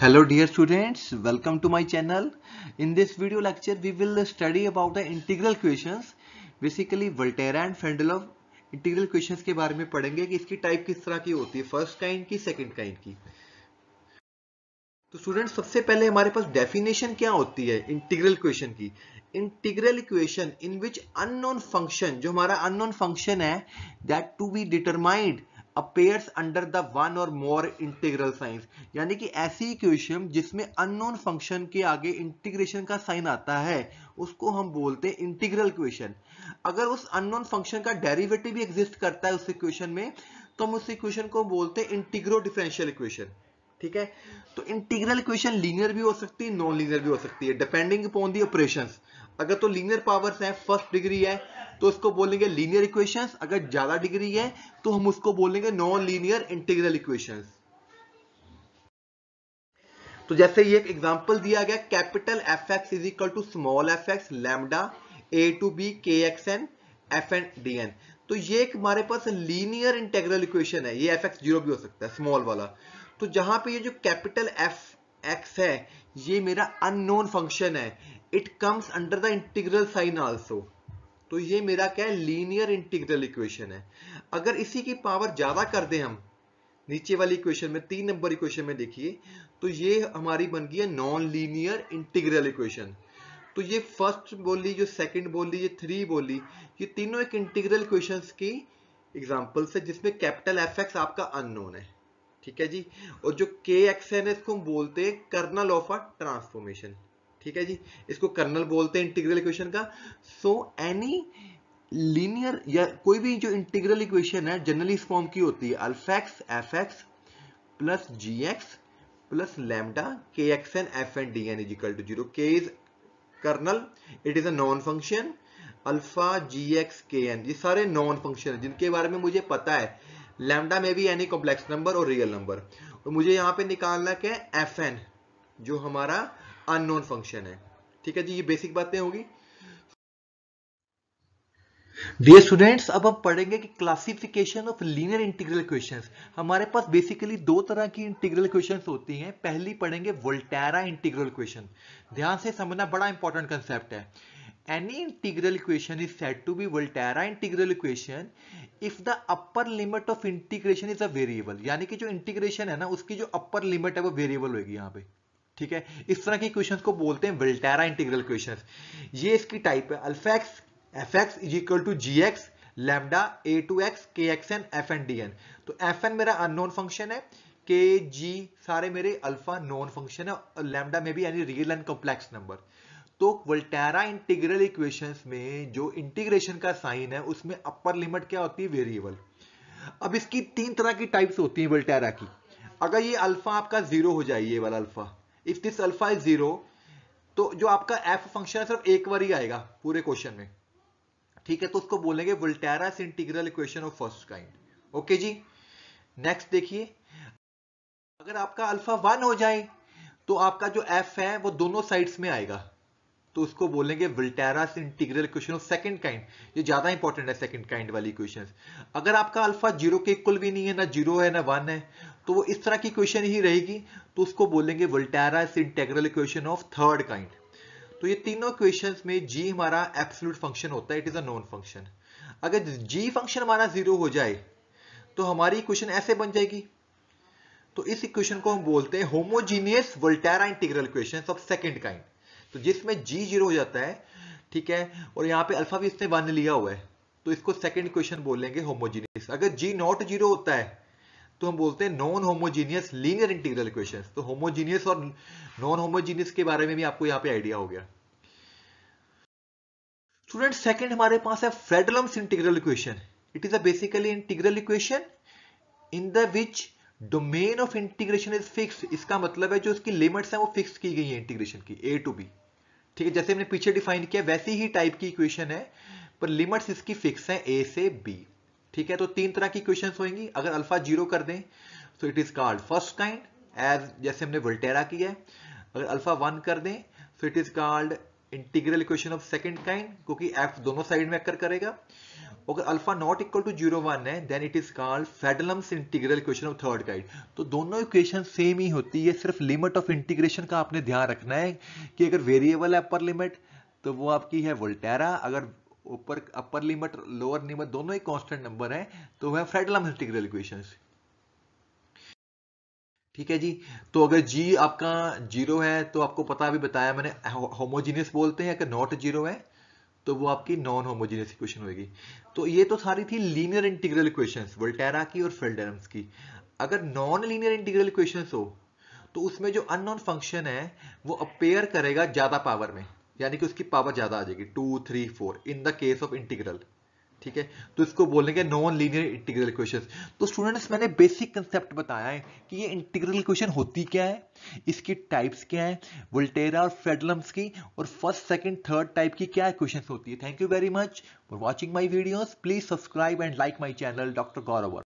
hello dear students welcome to my channel in this video lecture we will study about the integral equations basically volterra and fendelov integral questions के बारे में पढ़ेंगे कि इसकी type किस तरह की होती है फर्स्ट काइंड की सेकंड काइंड की तो स्टूडेंट्स सबसे पहले हमारे पास डेफिनेशन क्या होती है इंटीग्रल क्वेश्चन की integral equation in which unknown function जो हमारा अननोन फंक्शन है that to be determined appears under the one or more integral science यानी कि ऐसी इक्वेशन जिसमें अननोन फंक्शन के आगे इंटीग्रेशन का साइन आता है उसको हम बोलते हैं इंटीग्रल इक्वेशन अगर उस अननोन फंक्शन का डेरिवेटिव भी एग्जिस्ट करता है उस इक्वेशन में तो हम उस इक्वेशन को बोलते हैं इंटीग्रो डिफरेंशियल इक्वेशन ठीक है तो इंटीग्रल इक्वेशन लीनियर भी हो सकती है नॉन लीनियर भी हो सकती है डिपेंडिंग अपॉन दी ऑपरेशन अगर तो लीनियर पावर्स है फर्स्ट डिग्री है तो उसको बोलेंगे लीनियर इक्वेशंस अगर ज्यादा डिग्री है तो हम उसको बोलेंगे नॉन लीनियर इंटीग्रल इक्वेशंस तो जैसे ये एक एग्जांपल दिया गया capital F X is equal to small F X lambda A to B K X N F N D N तो ये एक हमारे पास लीनियर इंटेग्रल इक्वेशन है ये एफ एक्स जीरो भी हो सकता है स्मॉल वाला तो जहां पे ये जो कैपिटल एफ एक्स है ये मेरा अननोन फंक्शन है it comes under the integral sign also तो ये मेरा क्या है लीनियर इंटीग्रल इक्वेशन है अगर इसी की पावर ज्यादा कर दे हम नीचे वाली इक्वेशन में तीन नंबर इक्वेशन में देखिए तो ये हमारी बन गई है नॉन लीनियर इंटीग्रल इक्वेशन तो ये फर्स्ट बोली जो सेकंड बोली ये थ्री बोली ये तीनों एक इंटीग्रल इक्वेशंस की एग्जांपल्स है जिसमें कैपिटल एफ आपका अननोन है ठीक है जी और जो के एक्स है इसको हम बोलते हैं कर्नल ऑफ अ ट्रांसफॉर्मेशन ठीक है जी इसको कर्नल बोलते हैं इंटीग्रल इक्वेशन का सो एनी लीनियर या कोई भी जो इंटीग्रल इक्वेशन है जनरली इस फॉर्म की होती है alpha X F X plus G X plus lambda K X N F N D N is equal to zero K is kernel it is a known function alpha G X K N ये सारे non function है जिनके बारे में मुझे पता है lambda में भी एनी कॉम्प्लेक्स नंबर और रियल नंबर और मुझे यहाँ पे निकालना क्या है एफ एन जो हमारा अननोन फंक्शन है ठीक है जी ये बेसिक बातें होगी डियर स्टूडेंट्स अब हम पढ़ेंगे कि classification of linear integral questions हमारे पास बेसिकली दो तरह की इंटीग्रल क्वेश्चंस होती हैं पहली पढ़ेंगे वोल्टेरा इंटीग्रल क्वेश्चन ध्यान से समझना बड़ा इंपॉर्टेंट कंसेप्ट है any integral equation is said to be Volterra integral equation if the upper limit of integration is a variable यानी कि जो इंटीग्रेशन है ना उसकी जो अपर लिमिट है वो वेरिएबल होगी यहाँ पे ठीक है इस तरह के इक्वेशन को बोलते हैं विल्टेरा इंटीग्रल इक्वेशन ये इसकी टाइप है alpha X F X is equal to G X lambda A to X K X N F N D N तो एफ एन मेरा अननोन फंक्शन है के जी सारे मेरे अल्फा नॉन फंक्शन है और लेमडा में भी यानी रियल एंड कॉम्प्लेक्स नंबर तो वोल्टेरा इंटीग्रल इक्वेशंस में जो इंटीग्रेशन का साइन है उसमें अपर लिमिट क्या होती है वेरिएबल अब इसकी तीन तरह की टाइप्स होती हैं वोल्टेरा की अगर ये अल्फा आपका जीरो हो जाए ये वाला alpha if this alpha is zero तो जो आपका एफ फंक्शन है सिर्फ एक बार ही आएगा पूरे क्वेश्चन में ठीक है तो उसको बोलेंगे Volterra's integral equation of first kind okay जी नेक्स्ट देखिए अगर आपका अल्फा वन हो जाए तो आपका जो एफ है वो दोनों साइड्स में आएगा तो उसको बोलेंगे Volterra's integral equation of second kind ये ज्यादा इंपॉर्टेंट है सेकंड काइंड वाली इक्वेशन अगर आपका अल्फा जीरो के इक्वल भी नहीं है ना जीरो है ना वन है तो वो इस तरह की क्वेश्चन ही रहेगी तो उसको बोलेंगे Volterra integral equation of third kind तो ये तीनों क्वेश्चन में जी हमारा एब्सोल्यूट फंक्शन होता है it is a known function अगर जी फंक्शन हमारा जीरो हो जाए तो हमारी इक्वेशन ऐसे बन जाएगी तो इस इक्वेशन को हम बोलते हैं homogeneous Volterra integral equation of second kind तो जिसमें जी जीरो हो जाता है ठीक है और यहाँ पे अल्फा भी इसने वन लिया हुआ है तो इसको सेकेंड इक्वेशन बोलेंगे होमोजीनियस अगर जी नॉट जीरो होता है तो हम बोलते हैं non homogeneous linear integral equation तो होमोजीनियस और नॉन होमोजीनियस के बारे में भी आपको यहाँ पे आइडिया हो गया स्टूडेंट सेकंड हमारे पास है Fredholm's integral equation it is a basically integral equation in the which domain of integration is fix इसका मतलब है जो इसकी लिमिट्स हैं वो फिक्स की गई है इंटीग्रेशन की ए टू बी ठीक है जैसे हमने पीछे डिफाइन किया वैसी ही टाइप की इक्वेशन है पर लिमिट्स इसकी फिक्स है ए से बी ठीक है तो तीन तरह की क्वेश्चन होंगी अगर अल्फा जीरो कर दें तो it is called first kind as जैसे हमने वोल्टेरा किया है अगर अल्फा वन कर दें तो it is called integral equation of second kind क्योंकि एफ दोनों साइड में अक्कर करेगा अगर alpha not equal to zero one है then it is called Fredholm's integral equation of third kind तो दोनों इक्वेशन सेम ही होती है सिर्फ लिमिट ऑफ इंटीग्रेशन का आपने ध्यान रखना है कि अगर वेरिएबल है अपर लिमिट तो वो आपकी है वोल्टेरा अगर ऊपर अपर लिमिट लोअर लिमिट दोनों ही कांस्टेंट नंबर है तो वह फ्रेडलम इंटीग्रल इक्वेशन ठीक है जी तो अगर जी आपका जीरो है तो आपको पता अभी बताया मैंने होमोजीनियस बोलते हैं अगर नॉट जीरो है तो वो आपकी नॉन होमोजीनियस इक्वेशन होगी तो ये तो सारी थी लीनियर इंटीग्रल इक्वेशन वोल्टेरा की और फेल्डेरम्स की अगर नॉन लीनियर इंटीग्रल इक्वेशन हो तो उसमें जो अननोन फंक्शन है वो अपेयर करेगा ज्यादा पावर में यानी कि उसकी पावर ज़्यादा आ जाएगी two three four in the case of integral ठीक है तो इसको बोलेंगे नॉन लीनियर इंटीग्रल इक्वेशन तो स्टूडेंट्स मैंने बेसिक कंसेप्ट बताया है कि ये इंटीग्रल इक्वेशन होती क्या है इसकी टाइप्स क्या है वोल्टेरा और फेडलम्स की और फर्स्ट सेकंड थर्ड टाइप की क्या इक्वेशन होती है thank you very much for watching my videos please subscribe and like my channel doctor गौरवर